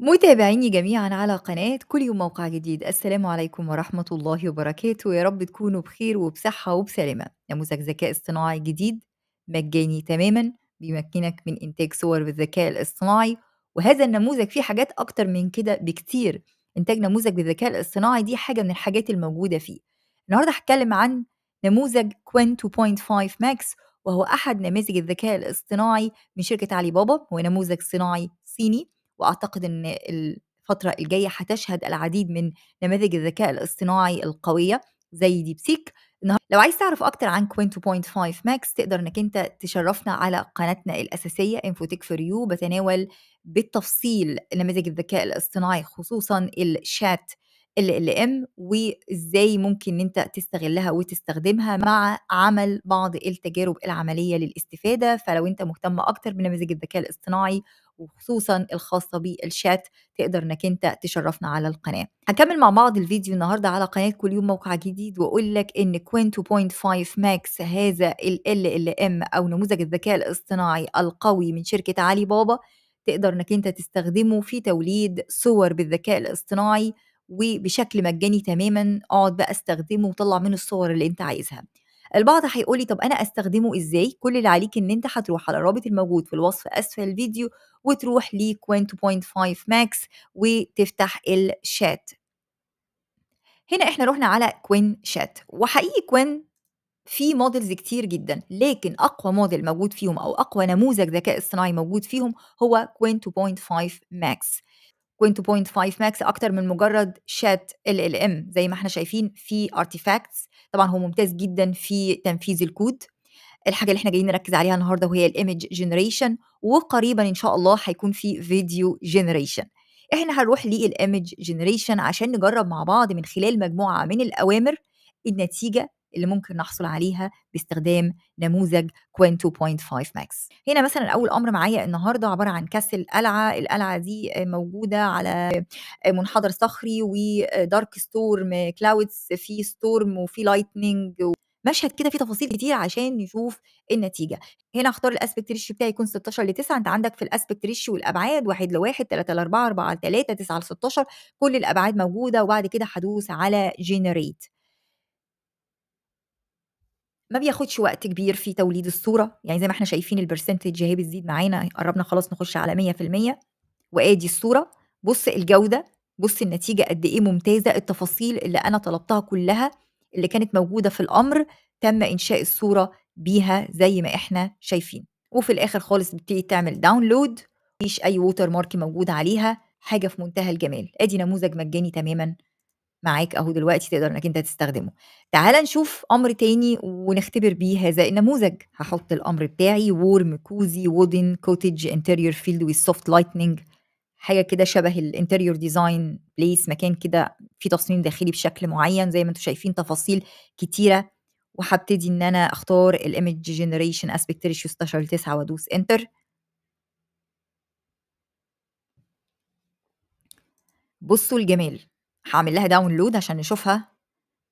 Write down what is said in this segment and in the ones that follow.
متابعيني جميعا على قناة كل يوم موقع جديد السلام عليكم ورحمة الله وبركاته يا رب تكونوا بخير وبصحة وبسلامة نموذج ذكاء اصطناعي جديد مجاني تماما بيمكنك من إنتاج صور بالذكاء الاصطناعي وهذا النموذج فيه حاجات أكتر من كده بكتير إنتاج نموذج بالذكاء الاصطناعي دي حاجة من الحاجات الموجودة فيه النهاردة هتكلم عن نموذج كوين 2.5 ماكس وهو أحد نماذج الذكاء الاصطناعي من شركة علي بابا هو نموذج صناعي صيني واعتقد ان الفتره الجايه هتشهد العديد من نماذج الذكاء الاصطناعي القويه زي ديبسيك النهارده لو عايز تعرف اكتر عن كوينتو بوينت 5 ماكس تقدر انك انت تشرفنا على قناتنا الاساسيه انفوتك فور يو بتناول بالتفصيل نماذج الذكاء الاصطناعي خصوصا الشات الام وازاي ممكن انت تستغلها وتستخدمها مع عمل بعض التجارب العمليه للاستفاده فلو انت مهتم اكتر بنماذج الذكاء الاصطناعي وخصوصا الخاصة بالشات تقدر انك انت تشرفنا على القناة هكمل مع بعض الفيديو النهاردة على قناة كل يوم موقع جديد واقول لك ان كوين 2.5 ماكس هذا ال ال ام او نموذج الذكاء الاصطناعي القوي من شركة علي بابا تقدر انك انت تستخدمه في توليد صور بالذكاء الاصطناعي وبشكل مجاني تماما اقعد بقى استخدمه وطلع منه الصور اللي انت عايزها البعض هيقولي طب انا استخدمه ازاي كل اللي عليك ان انت هتروح على الرابط الموجود في الوصف اسفل الفيديو وتروح لكوينت 2.5 ماكس وتفتح الشات هنا احنا رحنا على كوين شات وحقيقي كوين في موديلز كتير جدا لكن اقوى موديل موجود فيهم او اقوى نموذج ذكاء اصطناعي موجود فيهم هو كوين 2.5 ماكس 2.5 ماكس اكتر من مجرد شات ال ال ام زي ما احنا شايفين في ارتيفاكتس طبعا هو ممتاز جدا في تنفيذ الكود الحاجه اللي احنا جايين نركز عليها النهارده وهي الايمج جنريشن وقريبا ان شاء الله هيكون في فيديو جنريشن احنا هنروح للايمج جنريشن عشان نجرب مع بعض من خلال مجموعه من الاوامر النتيجه اللي ممكن نحصل عليها باستخدام نموذج كوين 2.5 ماكس هنا مثلا اول امر معايا النهارده عباره عن كاس قلعه القلعه دي موجوده على منحدر صخري ودارك ستورم كلاودز في ستورم وفي لايتنينج مشهد كده فيه تفاصيل كتير عشان نشوف النتيجه هنا اختار الاسبكت ريشيو بتاعي يكون 16 ل 9 انت عندك في الاسبكت ريشيو والابعاد 1 ل 1 3 ل 4 4 ل 3 9 ل 16 كل الابعاد موجوده وبعد كده هدوس على جنريت ما بياخدش وقت كبير في توليد الصوره يعني زي ما احنا شايفين البرسنتج اهي بتزيد معانا قربنا خلاص نخش على 100% وادي الصوره بص الجوده بص النتيجه قد ايه ممتازه التفاصيل اللي انا طلبتها كلها اللي كانت موجوده في الامر تم انشاء الصوره بيها زي ما احنا شايفين وفي الاخر خالص بتبتدي تعمل داونلود مفيش اي ووتر مارك موجود عليها حاجه في منتهى الجمال ادي نموذج مجاني تماما معاك اهو دلوقتي تقدر انك انت تستخدمه تعال نشوف امر تاني ونختبر بيه هذا النموذج هحط الامر بتاعي وورم كوزي وودن كوتج انتريور فيلد سوفت لايتنينج حاجه كده شبه الانتريور ديزاين بليس مكان كده في تصميم داخلي بشكل معين زي ما انتم شايفين تفاصيل كتيره وهبتدي ان انا اختار الايمج جنريشن اسبكت ريشيو 16 ل 9 وادوس انتر بصوا الجمال هعمل لها داونلود عشان نشوفها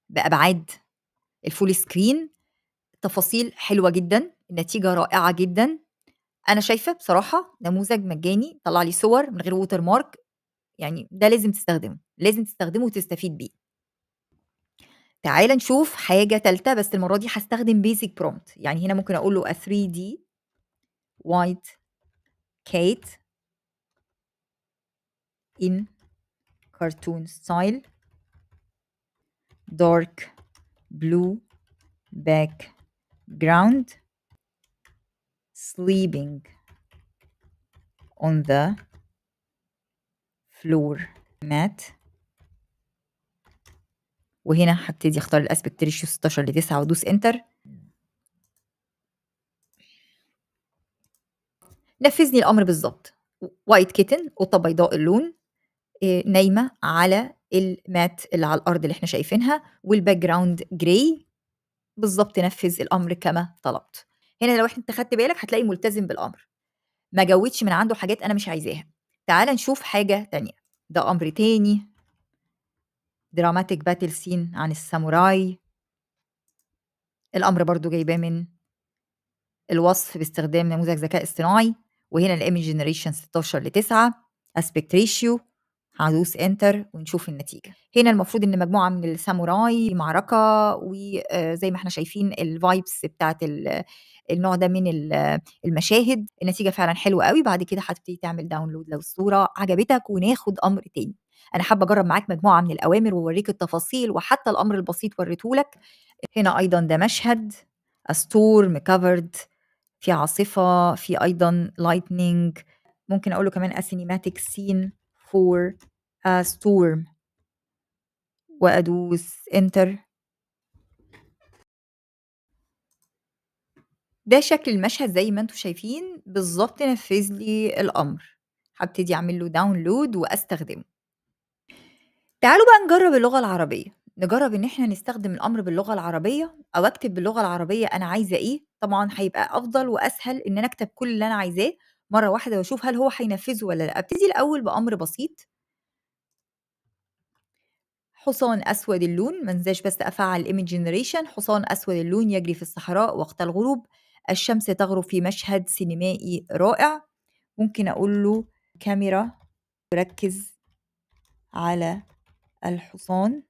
بأبعاد الفول سكرين تفاصيل حلوة جدا النتيجة رائعة جدا أنا شايفة بصراحة نموذج مجاني طلع لي صور من غير ووتر مارك يعني ده لازم تستخدمه لازم تستخدمه وتستفيد بيه تعال نشوف حاجة تالتة بس المرة دي هستخدم بيزك برومت يعني هنا ممكن أقول له 3 دي white كيت in كارتون ستايل دارك بلو باك جراوند sleeping on the floor mat وهنا هبتدي اختار الاسبكت ريشيو 16 ل 9 وادوس انتر نفذني الامر بالظبط وايت كيتن قطه بيضاء اللون نايمه على المات اللي على الارض اللي احنا شايفينها والباك جراوند جراي بالظبط نفذ الامر كما طلبت هنا لو انت خدت بالك هتلاقي ملتزم بالامر ما جودش من عنده حاجات انا مش عايزاها تعال نشوف حاجه تانية ده امر تاني دراماتيك باتل سين عن الساموراي الامر برضو جايباه من الوصف باستخدام نموذج ذكاء اصطناعي وهنا الايمج جنريشن 16 ل 9 اسبكت ريشيو هدوس انتر ونشوف النتيجه هنا المفروض ان مجموعه من الساموراي في معركه وزي آه، ما احنا شايفين الفايبس بتاعت النوع ده من المشاهد النتيجه فعلا حلوه قوي بعد كده هتبتدي تعمل داونلود لو الصوره عجبتك وناخد امر تاني انا حابه اجرب معاك مجموعه من الاوامر واوريك التفاصيل وحتى الامر البسيط وريتهولك هنا ايضا ده مشهد استور مكفرد في عاصفه في ايضا لايتنينج ممكن اقول له كمان اسينيماتيك سين for a آه، storm وأدوس enter ده شكل المشهد زي ما انتم شايفين بالظبط نفذ لي الأمر هبتدي أعمل له داونلود وأستخدمه تعالوا بقى نجرب اللغة العربية نجرب ان احنا نستخدم الامر باللغه العربيه او اكتب باللغه العربيه انا عايزه ايه طبعا هيبقى افضل واسهل ان انا اكتب كل اللي انا عايزاه مره واحده واشوف هل هو هينفذه ولا لا ابتدي الاول بامر بسيط حصان اسود اللون منساش بس افعل ايمج جنريشن حصان اسود اللون يجري في الصحراء وقت الغروب الشمس تغرب في مشهد سينمائي رائع ممكن اقول له كاميرا ركز على الحصان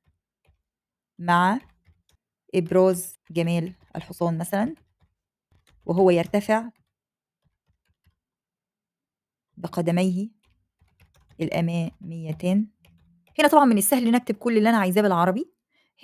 مع ابراز جمال الحصان مثلا وهو يرتفع بقدميه الأماميتان هنا طبعا من السهل ان اكتب كل اللي انا عايزاه بالعربي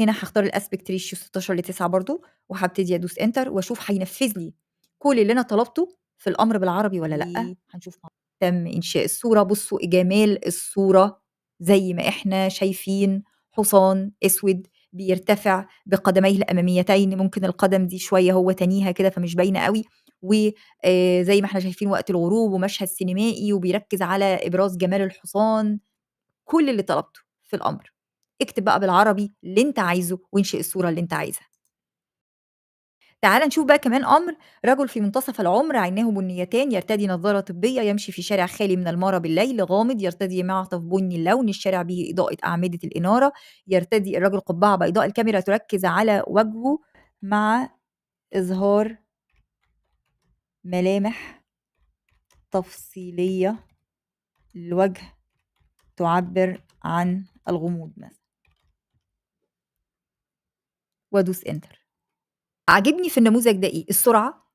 هنا هختار الاسبكت ريشيو 16 ل 9 برضو وهبتدي ادوس انتر واشوف هينفذ لي كل اللي انا طلبته في الامر بالعربي ولا لا هنشوف تم انشاء الصوره بصوا جمال الصوره زي ما احنا شايفين حصان اسود بيرتفع بقدميه الاماميتين ممكن القدم دي شويه هو تانيها كده فمش باينه قوي وزي ما احنا شايفين وقت الغروب ومشهد سينمائي وبيركز على ابراز جمال الحصان كل اللي طلبته في الامر اكتب بقى بالعربي اللي انت عايزه وانشئ الصوره اللي انت عايزها تعال نشوف بقى كمان امر رجل في منتصف العمر عيناه بنيتان يرتدي نظاره طبيه يمشي في شارع خالي من المرى بالليل غامض يرتدي معطف بني اللون الشارع به اضاءه اعمده الاناره يرتدي الرجل قبعه بيضاء الكاميرا تركز على وجهه مع اظهار ملامح تفصيلية للوجه تعبر عن الغموض مثلا وادوس انتر عاجبني في النموذج ده ايه السرعة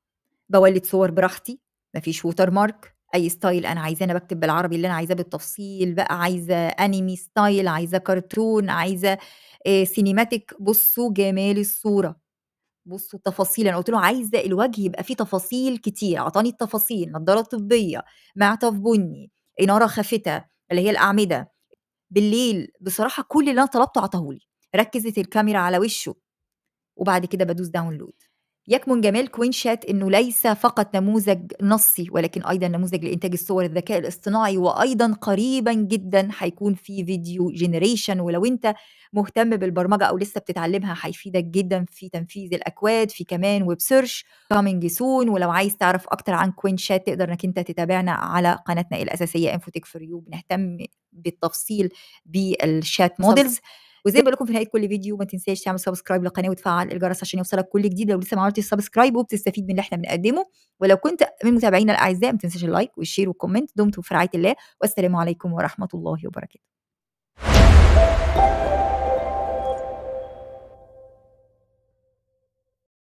بولد صور براحتي مفيش ووتر مارك اي ستايل انا عايزاه انا بكتب بالعربي اللي انا عايزاه بالتفصيل بقى عايزه انمي ستايل عايزه كرتون عايزه سينيماتيك آه، بصوا جمال الصوره بصوا التفاصيل انا قلت له عايزه الوجه يبقى فيه تفاصيل كتير اعطاني التفاصيل نضاره طبيه معطف بني اناره خافته اللي هي الاعمده بالليل بصراحه كل اللي انا طلبته عطاهولي ركزت الكاميرا على وشه وبعد كده بدوس داونلود يكمن جمال كوينشات أنه ليس فقط نموذج نصي ولكن أيضا نموذج لإنتاج الصور الذكاء الاصطناعي وأيضا قريبا جدا هيكون في فيديو جنريشن ولو أنت مهتم بالبرمجة أو لسه بتتعلمها هيفيدك جدا في تنفيذ الأكواد في كمان ويب سيرش كامينج سون ولو عايز تعرف أكتر عن كوينشات تقدر أنك أنت تتابعنا على قناتنا الأساسية انفوتك فور يو بنهتم بالتفصيل بالشات مودلز وزي ما بقول لكم في نهايه كل فيديو ما تنساش تعمل سبسكرايب للقناه وتفعل الجرس عشان يوصلك كل جديد لو لسه ما عملتش سبسكرايب وبتستفيد من اللي احنا بنقدمه ولو كنت من متابعينا الاعزاء ما تنساش اللايك والشير والكومنت دمتم في رعايه الله والسلام عليكم ورحمه الله وبركاته